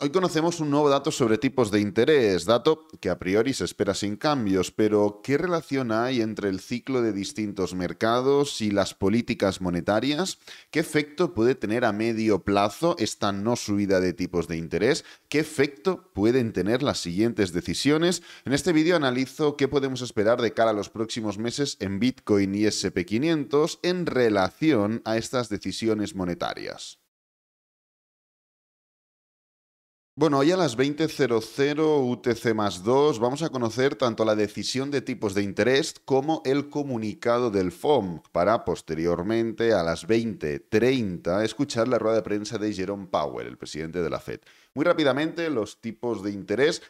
Hoy conocemos un nuevo dato sobre tipos de interés, dato que a priori se espera sin cambios, pero ¿qué relación hay entre el ciclo de distintos mercados y las políticas monetarias? ¿Qué efecto puede tener a medio plazo esta no subida de tipos de interés? ¿Qué efecto pueden tener las siguientes decisiones? En este vídeo analizo qué podemos esperar de cara a los próximos meses en Bitcoin y SP500 en relación a estas decisiones monetarias. Bueno, hoy a las 20.00 UTC más 2 vamos a conocer tanto la decisión de tipos de interés como el comunicado del FOM para posteriormente a las 20.30 escuchar la rueda de prensa de Jerome Powell, el presidente de la Fed. Muy rápidamente, los tipos de interés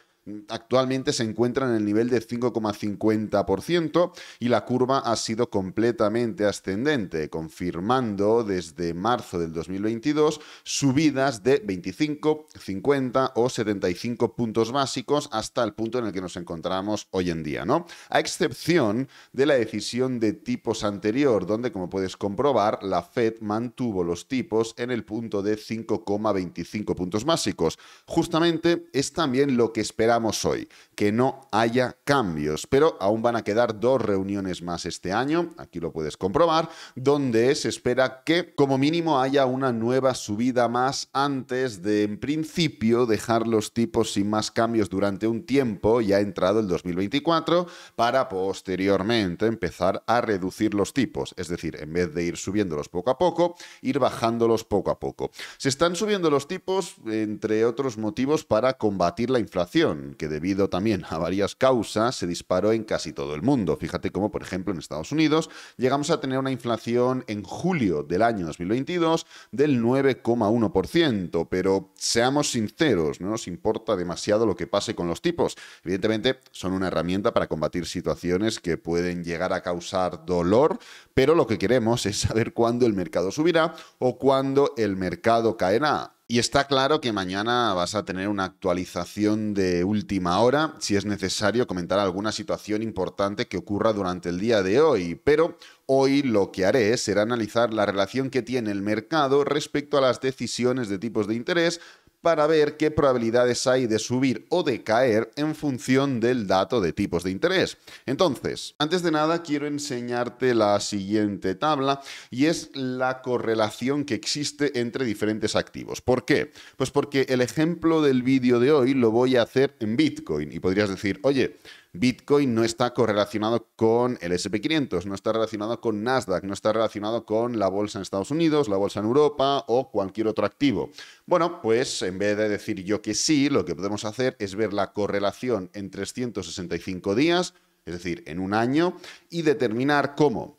actualmente se encuentra en el nivel de 5,50% y la curva ha sido completamente ascendente, confirmando desde marzo del 2022 subidas de 25, 50 o 75 puntos básicos hasta el punto en el que nos encontramos hoy en día, ¿no? A excepción de la decisión de tipos anterior, donde como puedes comprobar, la Fed mantuvo los tipos en el punto de 5,25 puntos básicos. Justamente es también lo que esperaba hoy, que no haya cambios, pero aún van a quedar dos reuniones más este año, aquí lo puedes comprobar, donde se espera que como mínimo haya una nueva subida más antes de en principio dejar los tipos sin más cambios durante un tiempo, ya ha entrado el 2024, para posteriormente empezar a reducir los tipos, es decir, en vez de ir subiéndolos poco a poco, ir bajándolos poco a poco. Se están subiendo los tipos, entre otros motivos, para combatir la inflación que debido también a varias causas se disparó en casi todo el mundo. Fíjate cómo, por ejemplo, en Estados Unidos llegamos a tener una inflación en julio del año 2022 del 9,1%, pero seamos sinceros, no nos importa demasiado lo que pase con los tipos. Evidentemente, son una herramienta para combatir situaciones que pueden llegar a causar dolor, pero lo que queremos es saber cuándo el mercado subirá o cuándo el mercado caerá. Y está claro que mañana vas a tener una actualización de última hora, si es necesario comentar alguna situación importante que ocurra durante el día de hoy, pero hoy lo que haré será analizar la relación que tiene el mercado respecto a las decisiones de tipos de interés, para ver qué probabilidades hay de subir o de caer en función del dato de tipos de interés. Entonces, antes de nada quiero enseñarte la siguiente tabla y es la correlación que existe entre diferentes activos. ¿Por qué? Pues porque el ejemplo del vídeo de hoy lo voy a hacer en Bitcoin y podrías decir, oye, Bitcoin no está correlacionado con el SP500, no está relacionado con Nasdaq, no está relacionado con la bolsa en Estados Unidos, la bolsa en Europa o cualquier otro activo. Bueno, pues en vez de decir yo que sí, lo que podemos hacer es ver la correlación en 365 días, es decir, en un año, y determinar cómo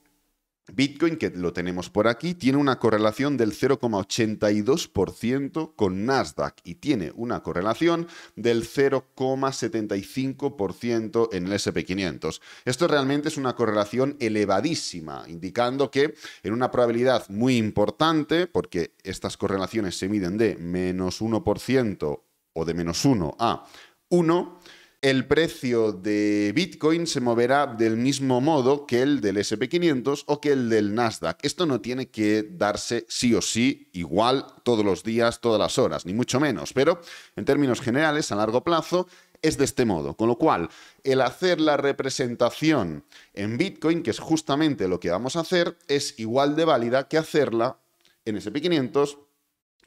Bitcoin, que lo tenemos por aquí, tiene una correlación del 0,82% con Nasdaq y tiene una correlación del 0,75% en el SP500. Esto realmente es una correlación elevadísima, indicando que en una probabilidad muy importante, porque estas correlaciones se miden de menos 1% o de menos 1 a 1, el precio de Bitcoin se moverá del mismo modo que el del SP500 o que el del Nasdaq. Esto no tiene que darse sí o sí igual todos los días, todas las horas, ni mucho menos, pero en términos generales, a largo plazo, es de este modo. Con lo cual, el hacer la representación en Bitcoin, que es justamente lo que vamos a hacer, es igual de válida que hacerla en SP500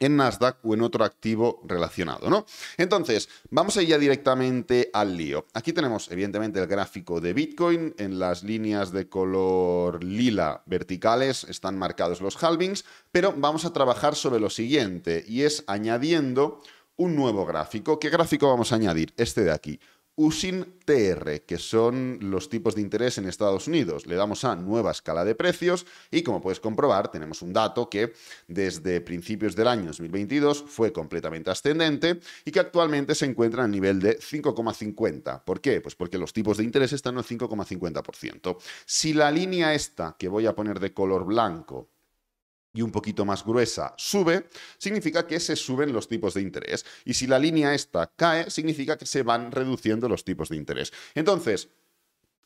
en Nasdaq o en otro activo relacionado, ¿no? Entonces, vamos a ir ya directamente al lío. Aquí tenemos, evidentemente, el gráfico de Bitcoin. En las líneas de color lila verticales están marcados los halvings, pero vamos a trabajar sobre lo siguiente, y es añadiendo un nuevo gráfico. ¿Qué gráfico vamos a añadir? Este de aquí. USIN TR, que son los tipos de interés en Estados Unidos. Le damos a nueva escala de precios y como puedes comprobar tenemos un dato que desde principios del año 2022 fue completamente ascendente y que actualmente se encuentra a nivel de 5,50. ¿Por qué? Pues porque los tipos de interés están en el 5,50%. Si la línea esta que voy a poner de color blanco y un poquito más gruesa sube, significa que se suben los tipos de interés. Y si la línea esta cae, significa que se van reduciendo los tipos de interés. Entonces,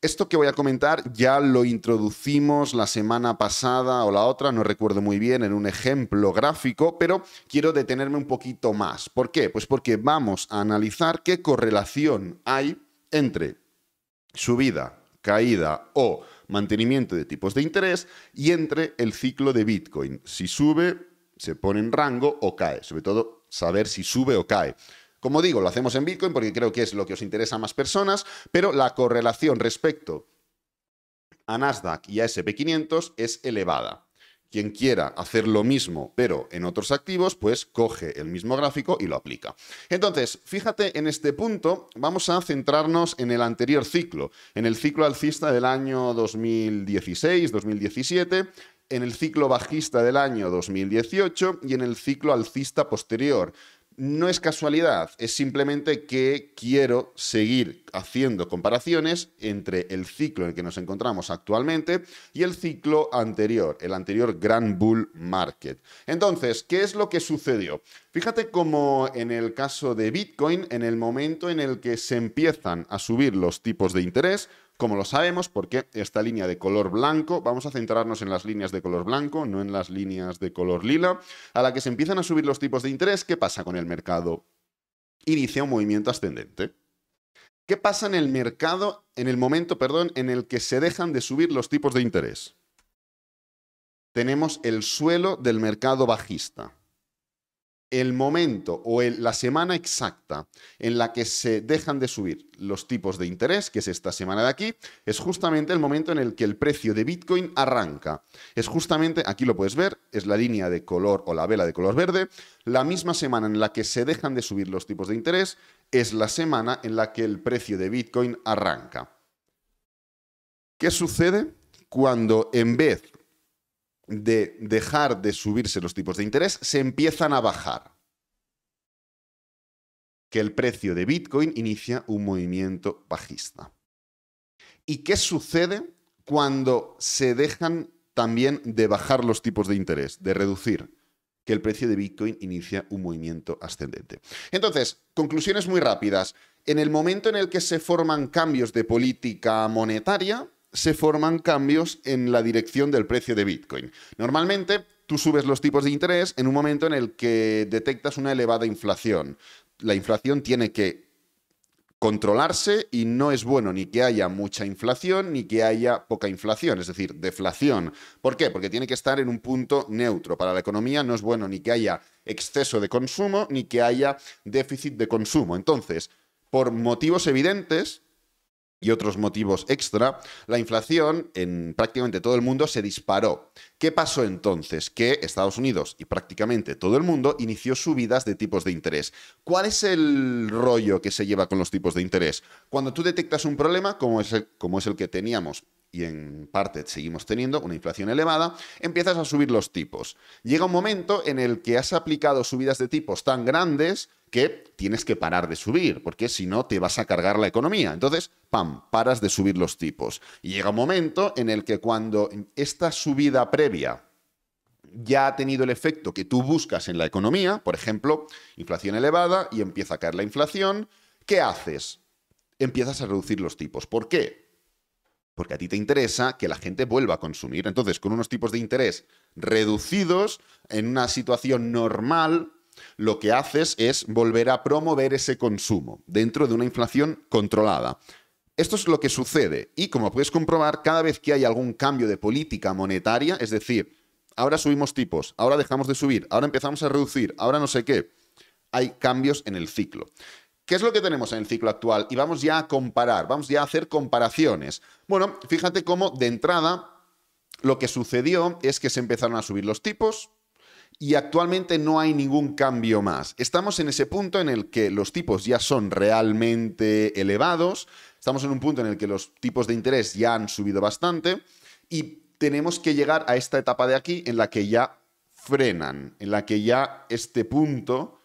esto que voy a comentar ya lo introducimos la semana pasada o la otra, no recuerdo muy bien, en un ejemplo gráfico, pero quiero detenerme un poquito más. ¿Por qué? Pues porque vamos a analizar qué correlación hay entre subida, caída o mantenimiento de tipos de interés y entre el ciclo de Bitcoin. Si sube, se pone en rango o cae. Sobre todo, saber si sube o cae. Como digo, lo hacemos en Bitcoin porque creo que es lo que os interesa a más personas, pero la correlación respecto a Nasdaq y a SP500 es elevada. Quien quiera hacer lo mismo, pero en otros activos, pues coge el mismo gráfico y lo aplica. Entonces, fíjate en este punto, vamos a centrarnos en el anterior ciclo, en el ciclo alcista del año 2016-2017 en el ciclo bajista del año 2018 y en el ciclo alcista posterior no es casualidad, es simplemente que quiero seguir haciendo comparaciones entre el ciclo en el que nos encontramos actualmente y el ciclo anterior, el anterior Grand Bull Market. Entonces, ¿qué es lo que sucedió? Fíjate cómo en el caso de Bitcoin, en el momento en el que se empiezan a subir los tipos de interés, como lo sabemos, porque esta línea de color blanco, vamos a centrarnos en las líneas de color blanco, no en las líneas de color lila, a la que se empiezan a subir los tipos de interés, ¿qué pasa con el mercado? Inicia un movimiento ascendente. ¿Qué pasa en el mercado, en el momento, perdón, en el que se dejan de subir los tipos de interés? Tenemos el suelo del mercado bajista el momento o la semana exacta en la que se dejan de subir los tipos de interés, que es esta semana de aquí, es justamente el momento en el que el precio de Bitcoin arranca. Es justamente, aquí lo puedes ver, es la línea de color o la vela de color verde, la misma semana en la que se dejan de subir los tipos de interés es la semana en la que el precio de Bitcoin arranca. ¿Qué sucede cuando en vez de dejar de subirse los tipos de interés, se empiezan a bajar. Que el precio de Bitcoin inicia un movimiento bajista. ¿Y qué sucede cuando se dejan también de bajar los tipos de interés, de reducir? Que el precio de Bitcoin inicia un movimiento ascendente. Entonces, conclusiones muy rápidas. En el momento en el que se forman cambios de política monetaria, se forman cambios en la dirección del precio de Bitcoin. Normalmente tú subes los tipos de interés en un momento en el que detectas una elevada inflación. La inflación tiene que controlarse y no es bueno ni que haya mucha inflación ni que haya poca inflación, es decir, deflación. ¿Por qué? Porque tiene que estar en un punto neutro. Para la economía no es bueno ni que haya exceso de consumo ni que haya déficit de consumo. Entonces, por motivos evidentes, y otros motivos extra, la inflación en prácticamente todo el mundo se disparó. ¿Qué pasó entonces? Que Estados Unidos y prácticamente todo el mundo inició subidas de tipos de interés. ¿Cuál es el rollo que se lleva con los tipos de interés? Cuando tú detectas un problema, como es el, como es el que teníamos y en parte seguimos teniendo una inflación elevada, empiezas a subir los tipos. Llega un momento en el que has aplicado subidas de tipos tan grandes que tienes que parar de subir, porque si no te vas a cargar la economía. Entonces, pam, paras de subir los tipos. Y llega un momento en el que cuando esta subida previa ya ha tenido el efecto que tú buscas en la economía, por ejemplo, inflación elevada y empieza a caer la inflación, ¿qué haces? Empiezas a reducir los tipos. ¿Por qué? porque a ti te interesa que la gente vuelva a consumir. Entonces, con unos tipos de interés reducidos, en una situación normal, lo que haces es volver a promover ese consumo dentro de una inflación controlada. Esto es lo que sucede y como puedes comprobar, cada vez que hay algún cambio de política monetaria, es decir, ahora subimos tipos, ahora dejamos de subir, ahora empezamos a reducir, ahora no sé qué, hay cambios en el ciclo. ¿Qué es lo que tenemos en el ciclo actual? Y vamos ya a comparar, vamos ya a hacer comparaciones. Bueno, fíjate cómo de entrada lo que sucedió es que se empezaron a subir los tipos, y actualmente no hay ningún cambio más. Estamos en ese punto en el que los tipos ya son realmente elevados, estamos en un punto en el que los tipos de interés ya han subido bastante y tenemos que llegar a esta etapa de aquí en la que ya frenan, en la que ya este punto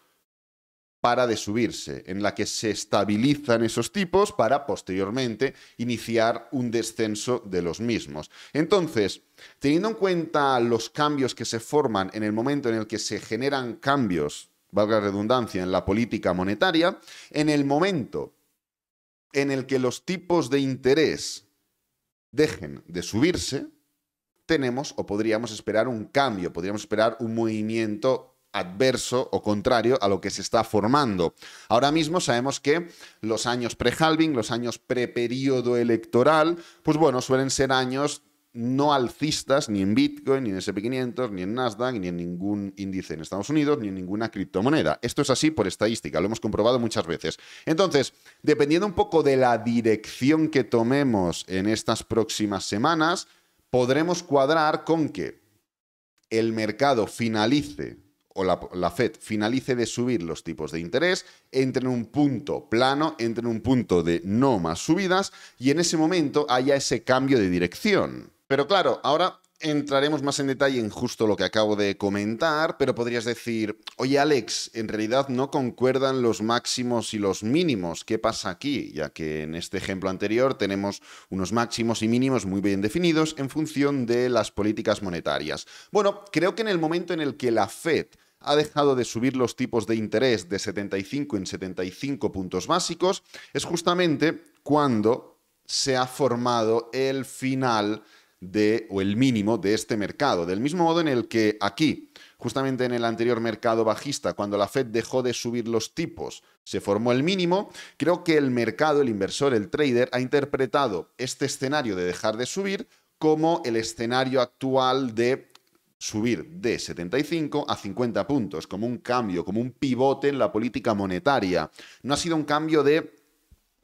para de subirse, en la que se estabilizan esos tipos para posteriormente iniciar un descenso de los mismos. Entonces, teniendo en cuenta los cambios que se forman en el momento en el que se generan cambios, valga la redundancia, en la política monetaria, en el momento en el que los tipos de interés dejen de subirse, tenemos o podríamos esperar un cambio, podríamos esperar un movimiento adverso o contrario a lo que se está formando. Ahora mismo sabemos que los años pre-halving, los años pre período electoral, pues bueno, suelen ser años no alcistas ni en Bitcoin, ni en SP500, ni en Nasdaq, ni en ningún índice en Estados Unidos, ni en ninguna criptomoneda. Esto es así por estadística, lo hemos comprobado muchas veces. Entonces, dependiendo un poco de la dirección que tomemos en estas próximas semanas, podremos cuadrar con que el mercado finalice o la, Fed finalice de subir los tipos de interés, entre en un punto plano, entre en un punto de no más subidas y en ese momento haya ese cambio de dirección. Pero claro, ahora entraremos más en detalle en justo lo que acabo de comentar, pero podrías decir, oye Alex, en realidad no concuerdan los máximos y los mínimos, ¿qué pasa aquí? Ya que en este ejemplo anterior tenemos unos máximos y mínimos muy bien definidos en función de las políticas monetarias. Bueno, creo que en el momento en el que la Fed ha dejado de subir los tipos de interés de 75 en 75 puntos básicos, es justamente cuando se ha formado el final de, o el mínimo de este mercado. Del mismo modo en el que aquí, justamente en el anterior mercado bajista, cuando la Fed dejó de subir los tipos, se formó el mínimo, creo que el mercado, el inversor, el trader, ha interpretado este escenario de dejar de subir como el escenario actual de subir de 75 a 50 puntos, como un cambio, como un pivote en la política monetaria. No ha sido un cambio de,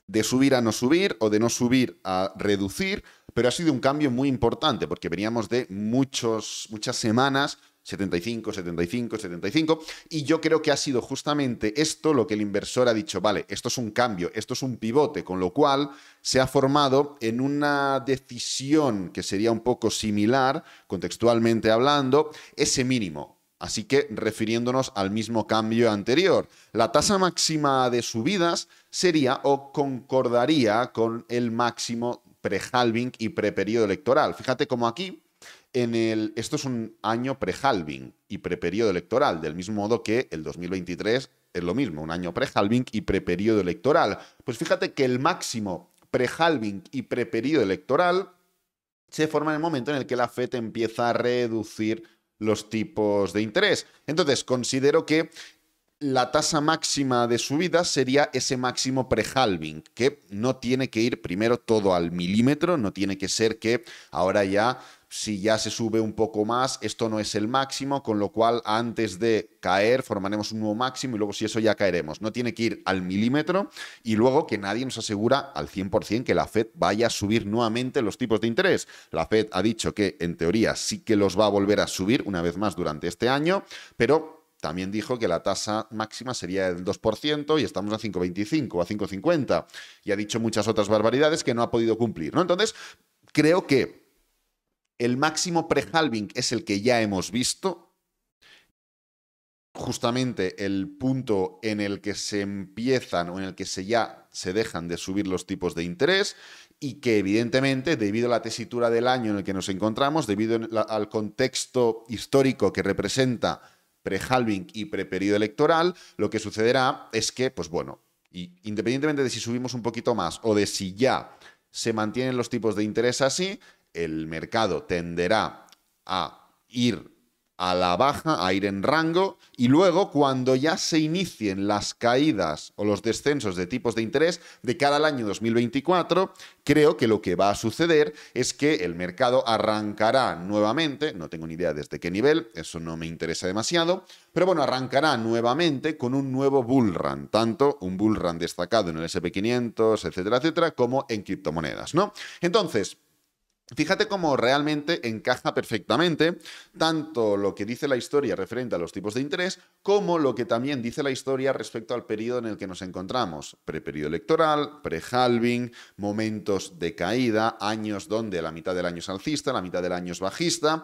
de subir a no subir o de no subir a reducir, pero ha sido un cambio muy importante porque veníamos de muchos, muchas semanas 75, 75, 75. Y yo creo que ha sido justamente esto lo que el inversor ha dicho, vale, esto es un cambio, esto es un pivote, con lo cual se ha formado en una decisión que sería un poco similar, contextualmente hablando, ese mínimo. Así que refiriéndonos al mismo cambio anterior, la tasa máxima de subidas sería o concordaría con el máximo pre-halving y pre-periodo electoral. Fíjate cómo aquí en el, esto es un año pre-halving y pre electoral, del mismo modo que el 2023 es lo mismo, un año pre-halving y pre electoral. Pues fíjate que el máximo pre-halving y pre electoral se forma en el momento en el que la FED empieza a reducir los tipos de interés. Entonces, considero que la tasa máxima de subida sería ese máximo pre-halving, que no tiene que ir primero todo al milímetro, no tiene que ser que ahora ya si ya se sube un poco más, esto no es el máximo, con lo cual antes de caer formaremos un nuevo máximo y luego si eso ya caeremos. No tiene que ir al milímetro y luego que nadie nos asegura al 100% que la Fed vaya a subir nuevamente los tipos de interés. La Fed ha dicho que en teoría sí que los va a volver a subir una vez más durante este año, pero también dijo que la tasa máxima sería del 2% y estamos a 5,25 a 5,50 y ha dicho muchas otras barbaridades que no ha podido cumplir. ¿no? Entonces, creo que el máximo pre-halving es el que ya hemos visto. Justamente el punto en el que se empiezan o en el que se ya se dejan de subir los tipos de interés y que evidentemente, debido a la tesitura del año en el que nos encontramos, debido al contexto histórico que representa pre-halving y pre electoral, lo que sucederá es que, pues bueno, y independientemente de si subimos un poquito más o de si ya se mantienen los tipos de interés así, el mercado tenderá a ir a la baja, a ir en rango, y luego cuando ya se inicien las caídas o los descensos de tipos de interés de cara al año 2024, creo que lo que va a suceder es que el mercado arrancará nuevamente, no tengo ni idea desde qué nivel, eso no me interesa demasiado, pero bueno, arrancará nuevamente con un nuevo bull run, tanto un bull run destacado en el SP500, etcétera, etcétera, como en criptomonedas, ¿no? Entonces, Fíjate cómo realmente encaja perfectamente tanto lo que dice la historia referente a los tipos de interés, como lo que también dice la historia respecto al periodo en el que nos encontramos. Preperiodo electoral, pre-halving, momentos de caída, años donde la mitad del año es alcista, la mitad del año es bajista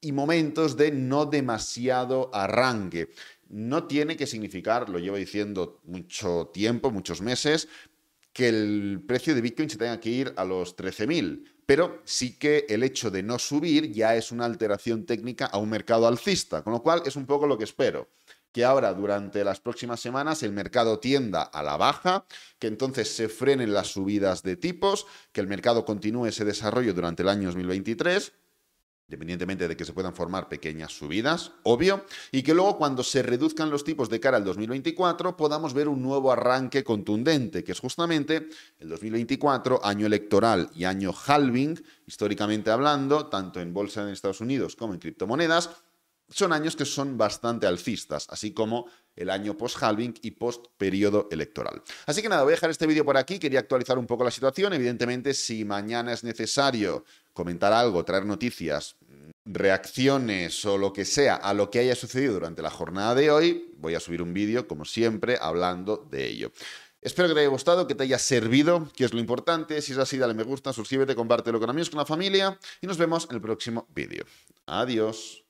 y momentos de no demasiado arranque. No tiene que significar, lo llevo diciendo mucho tiempo, muchos meses, que el precio de Bitcoin se tenga que ir a los 13.000 pero sí que el hecho de no subir ya es una alteración técnica a un mercado alcista, con lo cual es un poco lo que espero que ahora durante las próximas semanas el mercado tienda a la baja, que entonces se frenen las subidas de tipos, que el mercado continúe ese desarrollo durante el año 2023 independientemente de que se puedan formar pequeñas subidas, obvio, y que luego cuando se reduzcan los tipos de cara al 2024 podamos ver un nuevo arranque contundente, que es justamente el 2024, año electoral y año halving, históricamente hablando, tanto en bolsa en Estados Unidos como en criptomonedas, son años que son bastante alcistas, así como el año post-halving y post-periodo electoral. Así que nada, voy a dejar este vídeo por aquí, quería actualizar un poco la situación, evidentemente si mañana es necesario comentar algo, traer noticias, reacciones o lo que sea a lo que haya sucedido durante la jornada de hoy, voy a subir un vídeo, como siempre, hablando de ello. Espero que te haya gustado, que te haya servido, que es lo importante. Si es así, dale me gusta, suscríbete, compártelo con amigos, con la familia y nos vemos en el próximo vídeo. Adiós.